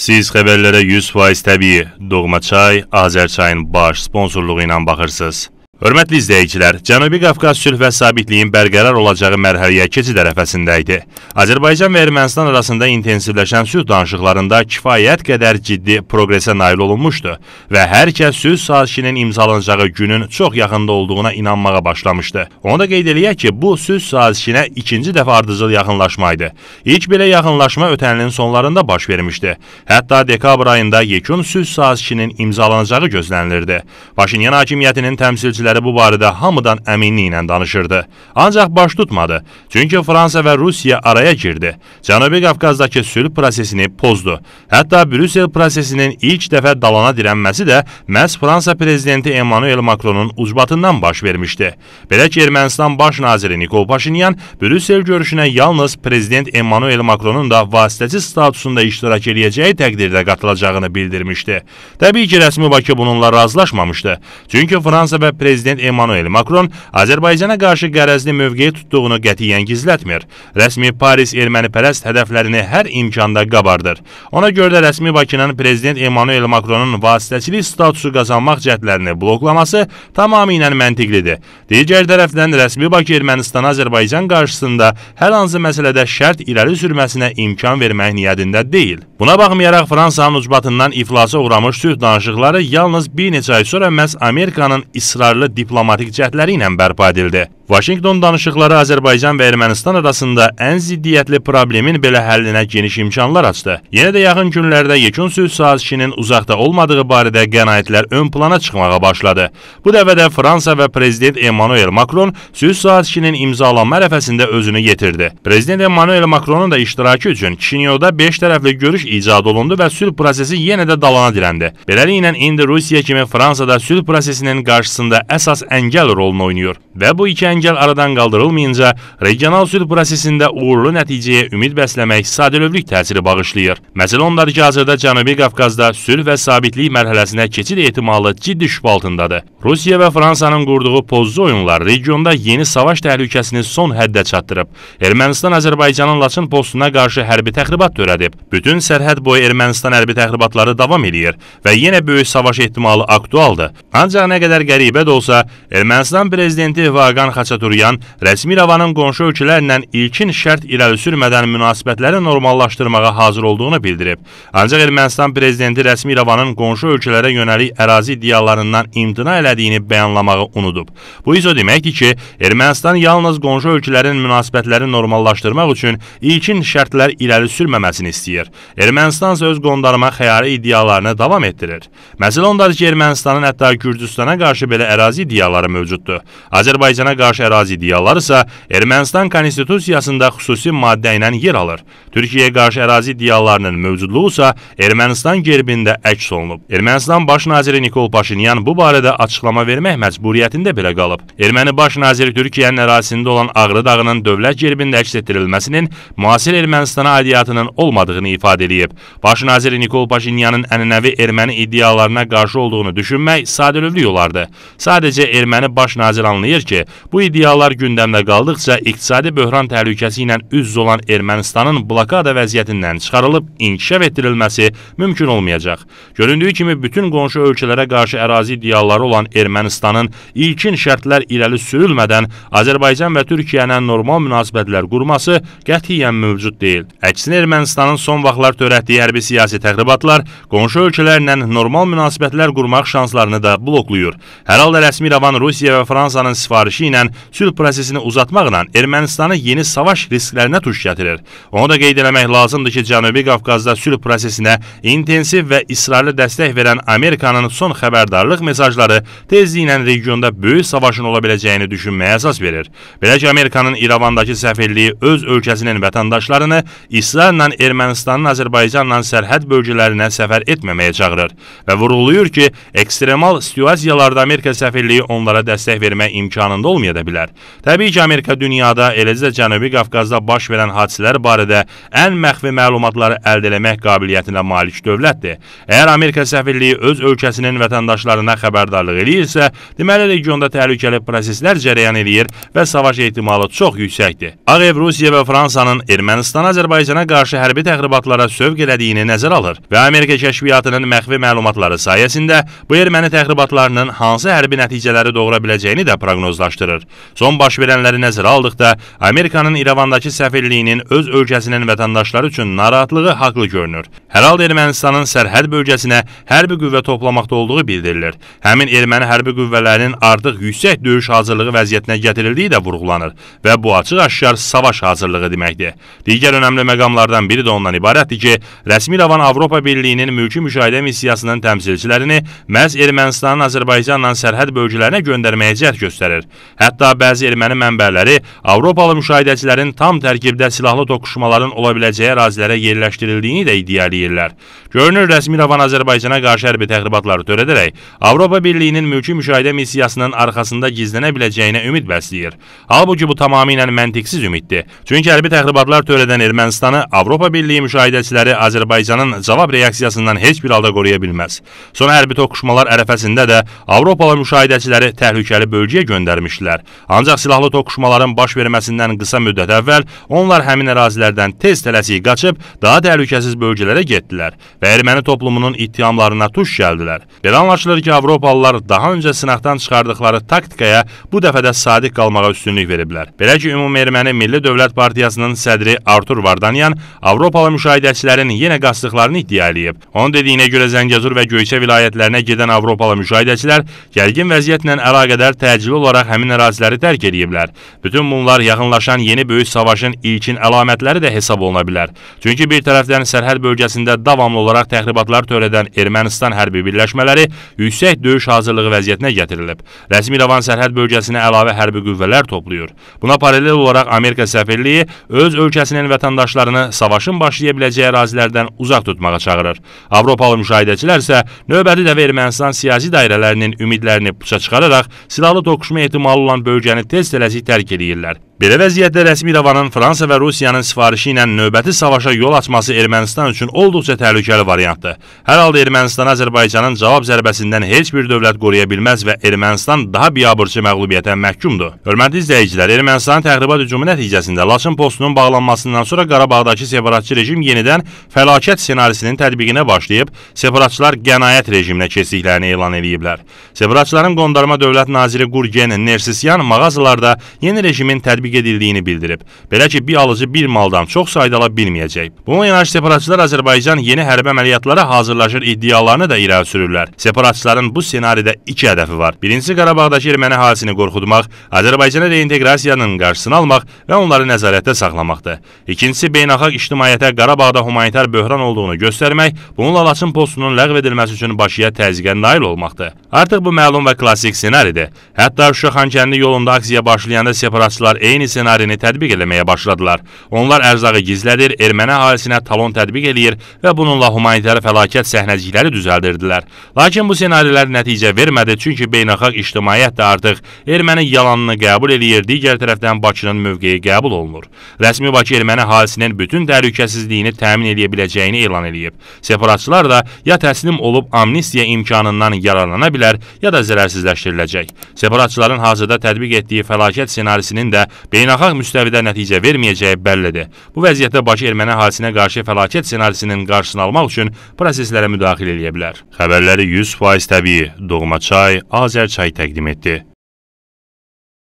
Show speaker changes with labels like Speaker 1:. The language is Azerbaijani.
Speaker 1: Siz xəbərlərə 100% təbii Doğma Çay Azərçayın baş sponsorluğu ilə baxırsınız. Hörmətli izləyicilər, Cənubi Qafqaz sülh və sabitliyin bərqərar olacağı mərhələyə keçid ərəfəsində idi. Azərbaycan və Ermənistan arasında intensivləşən sülh danışıqlarında kifayət qədər ciddi proqresə nail olunmuşdu və hər kəs sülh sazişinin imzalanacağı günün çox yaxında olduğuna inanmağa başlamışdı. Onu da qeyd eləyək ki, bu sülh sazişinə ikinci dəfə ardıcıl yaxınlaşma idi. İlk belə yaxınlaşma ötən ilin sonlarında baş vermişdi. Hətta dekabr ayında yekun sülh sazişinin imzalanacağı gözlənilirdi. Paşinyan hakimiyyətinin təmsilçiləri siyasətçiləri bu barədə hamıdan əminliklə danışırdı. Ancaq baş tutmadı. Çünki Fransa və Rusiya araya girdi. Cənubi Qafqazdakı sülh prosesini pozdu. Hətta Brüssel prosesinin ilk dəfə dalana dirənməsi də məhz Fransa prezidenti Emmanuel Macronun ucbatından baş vermişdi. Belə ki, Ermənistan baş naziri Nikol Paşinyan Brüssel görüşünə yalnız prezident Emmanuel Macronun da vasitəçi statusunda iştirak edəcəyi təqdirdə qatılacağını bildirmişdi. Təbii ki, rəsmi Bakı bununla razılaşmamışdı. Çünki Fransa və prezident prezident Emmanuel Macron Azərbaycana qarşı qərəzli mövqeyi tutduğunu qətiyyən gizlətmir. Rəsmi Paris ermənipərəst hədəflərini hər imkanda qabardır. Ona görə də rəsmi Bakının prezident Emmanuel Macronun vasitəçilik statusu qazanmaq cəhdlərini bloklaması tamamilə məntiqlidir. Digər tərəfdən rəsmi Bakı Ermənistana Azərbaycan qarşısında hər hansı məsələdə şərt irəli sürməsinə imkan vermək niyyətində deyil. Buna baxmayaraq Fransanın ucbatından iflasa uğramış sülh danışıqları yalnız bir neçə ay sonra məhz Amerikanın israrlı diplomatik cəhdləri ilə bərpa edildi. Vaşinqton danışıqları Azərbaycan və Ermənistan arasında ən ziddiyyətli problemin belə həllinə geniş imkanlar açdı. Yenə də yaxın günlərdə yekun sülh sazişinin uzaqda olmadığı barədə qənaətlər ön plana çıxmağa başladı. Bu dəfədə Fransa və prezident Emmanuel Macron sülh sazişinin imzalanma ərəfəsində özünü yetirdi. Prezident Emmanuel Macronun da iştirakı üçün Kişinyoda 5 tərəfli görüş icad olundu və sülh prosesi yenə də dalana dirəndi. Beləliklə indi Rusiya kimi Fransada sülh prosesinin qarşısında əsas əngəl rolunu oynayır və bu iki əngəl əngəl aradan qaldırılmayınca regional sülh prosesində uğurlu nəticəyə ümid bəsləmək sadəlövlük təsiri bağışlayır. Məsələ ondadır ki, hazırda Cənubi Qafqazda sülh və sabitlik mərhələsinə keçid ehtimalı ciddi şübhə altındadır. Rusiya və Fransanın qurduğu pozlu oyunlar regionda yeni savaş təhlükəsini son həddə çatdırıb. Ermənistan Azərbaycanın Laçın postuna qarşı hərbi təxribat törədib. Bütün sərhəd boyu Ermənistan hərbi təxribatları davam edir və yenə böyük savaş ehtimalı aktualdır. Ancaq nə qədər qəribə də olsa, Ermənistan prezidenti Vaqan Xaçan Peçəturyan rəsmi İrəvanın qonşu ölkələrlə ilkin şərt irəli sürmədən münasibətləri normallaşdırmağa hazır olduğunu bildirib. Ancaq Ermənistan prezidenti rəsmi İrəvanın qonşu ölkələrə yönəlik ərazi iddialarından imtina elədiyini bəyanlamağı unudub. Bu isə deməkdir ki, Ermənistan yalnız qonşu ölkələrin münasibətləri normallaşdırmaq üçün ilkin şərtlər irəli sürməməsini istəyir. Ermənistan isə öz qondarma xəyali iddialarını davam etdirir. Məsələ ondadır ki, Ermənistanın hətta Gürcüstana qarşı belə ərazi iddiaları mövcuddur. Azərbaycana qarşı Qarabağ-Qarabağ ərazi iddiaları isə Ermənistan konstitusiyasında xüsusi maddə ilə yer alır. Türkiyəyə qarşı ərazi iddialarının mövcudluğu isə Ermənistan gerbində əks olunub. Ermənistan baş naziri Nikol Paşinyan bu barədə açıqlama vermək məcburiyyətində belə qalıb. Erməni baş naziri Türkiyənin ərazisində olan Ağrı dağının dövlət gerbində əks etdirilməsinin müasir Ermənistana aidiyyatının olmadığını ifadə edib. Baş naziri Nikol Paşinyanın ənənəvi erməni iddialarına qarşı olduğunu düşünmək sadəlövlük olardı. Sadəcə erməni baş naziri anlayır ki, bu Bu iddialar gündəmdə qaldıqca iqtisadi böhran təhlükəsi ilə üz olan Ermənistanın blokada vəziyyətindən çıxarılıb inkişaf etdirilməsi mümkün olmayacaq. Göründüyü kimi bütün qonşu ölkələrə qarşı ərazi iddiaları olan Ermənistanın ilkin şərtlər irəli sürülmədən Azərbaycan və Türkiyənin normal münasibətlər qurması qətiyyən mövcud deyil. Əksinə Ermənistanın son vaxtlar törətdiyi hərbi siyasi təxribatlar qonşu ölkələrlə normal münasibətlər qurmaq şanslarını da bloklayır. Hər halda rəsmi İrəvan Rusiya və Fransanın sifarişi ilə edilən sülh prosesini uzatmaqla Ermənistanı yeni savaş risklərinə tuş gətirir. Onu da qeyd eləmək lazımdır ki, Cənubi Qafqazda sülh prosesinə intensiv və israrlı dəstək verən Amerikanın son xəbərdarlıq mesajları tezliklə regionda böyük savaşın ola biləcəyini düşünməyə əsas verir. Belə ki, Amerikanın İrəvandakı səfirliyi öz ölkəsinin vətəndaşlarını israrla Ermənistanın Azərbaycanla sərhəd bölgələrinə səfər etməməyə çağırır və vurğuluyur ki, ekstremal situasiyalarda Amerika səfirliyi onlara dəstək vermək imkanında olmayacaq edə bilər. Təbii ki, Amerika dünyada, eləcə də Cənubi Qafqazda baş verən hadisələr barədə ən məxfi məlumatları əldə etmək qabiliyyətinə malik dövlətdir. Əgər Amerika səfirliyi öz ölkəsinin vətəndaşlarına xəbərdarlıq eləyirsə, deməli regionda təhlükəli proseslər cərəyan eləyir və savaş ehtimalı çox yüksəkdir. Ağ Ev Rusiya və Fransanın Ermənistana, Azərbaycana qarşı hərbi təxribatlara sövq elədiyini nəzərə alır və Amerika kəşfiyyatının məxfi məlumatları sayəsində bu erməni təxribatlarının hansı hərbi nəticələri doğura biləcəyini də proqnozlaşdırır. Son baş verənləri nəzərə aldıqda Amerikanın İrəvandakı səfirliyinin öz ölkəsinin vətəndaşları üçün narahatlığı haqlı görünür. Hər halda Ermənistanın sərhəd bölgəsinə hərbi qüvvə toplamaqda olduğu bildirilir. Həmin erməni hərbi qüvvələrinin artıq yüksək döyüş hazırlığı vəziyyətinə gətirildiyi də vurğulanır və bu açıq-aşkar savaş hazırlığı deməkdir. Digər önəmli məqamlardan biri də ondan ibarətdir ki, rəsmi İrəvan Avropa Birliyinin mülki müşahidə missiyasının təmsilçilərini məhz Ermənistanın Azərbaycanla sərhəd bölgələrinə göndərməyə cəhd göstərir. Hətta Hətta bəzi erməni mənbələri Avropalı müşahidəçilərin tam tərkibdə silahlı toqquşmaların ola biləcəyi ərazilərə yerləşdirildiyini də iddia edirlər. Görünür, rəsmi İrəvan Azərbaycana qarşı hərbi təxribatları törədərək Avropa Birliyinin mülki müşahidə missiyasının arxasında gizlənə biləcəyinə ümid bəsləyir. Halbuki bu tamamilə məntiqsiz ümiddir. Çünki hərbi təxribatlar törədən Ermənistanı Avropa Birliyi müşahidəçiləri Azərbaycanın cavab reaksiyasından heç bir halda qoruya bilməz. Sonra hərbi toqquşmalar ərəfəsində də Avropalı müşahidəçiləri təhlükəli bölgəyə göndərmişdilər. Ancaq silahlı toqquşmaların baş verməsindən qısa müddət əvvəl onlar həmin ərazilərdən tez tələsik qaçıb daha təhlükəsiz bölgələrə getdilər və erməni toplumunun ittihamlarına tuş gəldilər. Belə anlaşılır ki, Avropalılar daha öncə sınaqdan çıxardıqları taktikaya bu dəfə də sadiq qalmağa üstünlük veriblər. Belə ki, ümumi erməni Milli Dövlət Partiyasının sədri Artur Vardanyan Avropalı müşahidəçilərin yenə qaçdıqlarını iddia edib. Onun dediyinə görə Zəngəzur və Göyçə vilayətlərinə gedən Avropalı müşahidəçilər gərgin vəziyyətlə əlaqədar təcili olaraq həmin ərazilərdə prosesləri dərk ediblər. Bütün bunlar yaxınlaşan yeni böyük savaşın ilkin əlamətləri də hesab oluna bilər. Çünki bir tərəfdən sərhəd bölgəsində davamlı olaraq təxribatlar törədən Ermənistan hərbi birləşmələri yüksək döyüş hazırlığı vəziyyətinə gətirilib. Rəsmi İrəvan sərhəd bölgəsinə əlavə hərbi qüvvələr toplayır. Buna paralel olaraq Amerika səfirliyi öz ölkəsinin vətəndaşlarını savaşın başlaya biləcəyi ərazilərdən uzaq tutmağa çağırır. Avropalı müşahidəçilər isə növbəti dəfə Ermənistan siyasi dairələrinin ümidlərini puça çıxararaq silahlı toqquşma ehtimalı olan bölgəni tez-tələsik tərk eləyirlər. Belə vəziyyətdə rəsmi İrəvanın Fransa və Rusiyanın sifarişi ilə növbəti savaşa yol açması Ermənistan üçün olduqca təhlükəli variantdır. Hər halda Ermənistan Azərbaycanın cavab zərbəsindən heç bir dövlət qoruya bilməz və Ermənistan daha biabırçı məğlubiyyətə məhkumdur. Hörmətli izləyicilər, Ermənistanın təxribat hücumu nəticəsində Laçın postunun bağlanmasından sonra Qarabağdakı separatçı rejim yenidən fəlakət ssenarisinin tətbiqinə başlayıb, separatçılar qənaət rejiminə keçdiklərini elan ediblər. Separatçıların qondarma dövlət naziri Gurgen Nersisyan mağazalarda yeni rejimin tətbiqi tətbiq edildiyini bildirib. Belə ki, bir alıcı bir maldan çox sayda ala bilməyəcək. Buna yanaşı separatçılar Azərbaycan yeni hərbi əməliyyatlara hazırlaşır iddialarını da irəli sürürlər. Separatçıların bu ssenaridə iki hədəfi var. Birincisi Qarabağdakı erməni əhalisini qorxutmaq, Azərbaycana reinteqrasiyanın qarşısını almaq və onları nəzarətdə saxlamaqdır. İkincisi beynəlxalq ictimaiyyətə Qarabağda humanitar böhran olduğunu göstərmək, bununla Laçın postunun ləğv edilməsi üçün Bakıya təzyiqə nail olmaqdır. Artıq bu məlum və klassik ssenaridir. Hətta Şuşa Xankəndi yolunda aksiyaya başlayanda separatçılar eyni eyni ssenarini tətbiq eləməyə başladılar. Onlar ərzağı gizlədir, erməni əhalisinə talon tətbiq eləyir və bununla humanitar fəlakət səhnəcikləri düzəldirdilər. Lakin bu senarilər nəticə vermədi, çünki beynəlxalq ictimaiyyət də artıq erməni yalanını qəbul eləyir, digər tərəfdən Bakının mövqeyi qəbul olunur. Rəsmi Bakı erməni əhalisinin bütün təhlükəsizliyini təmin edə biləcəyini elan eləyib. Separatçılar da ya təslim olub amnistiya imkanından yararlana bilər, ya da zərərsizləşdiriləcək. Separatçıların hazırda tətbiq etdiyi fəlakət ssenarisinin də beynəlxalq müstəvidə nəticə verməyəcəyi bəllidir. Bu vəziyyətdə Bakı erməni əhalisinə qarşı fəlakət ssenarisinin qarşısını almaq üçün proseslərə müdaxilə edə bilər. Xəbərləri 100% təbii Doğma Çay, Azər Çay təqdim etdi.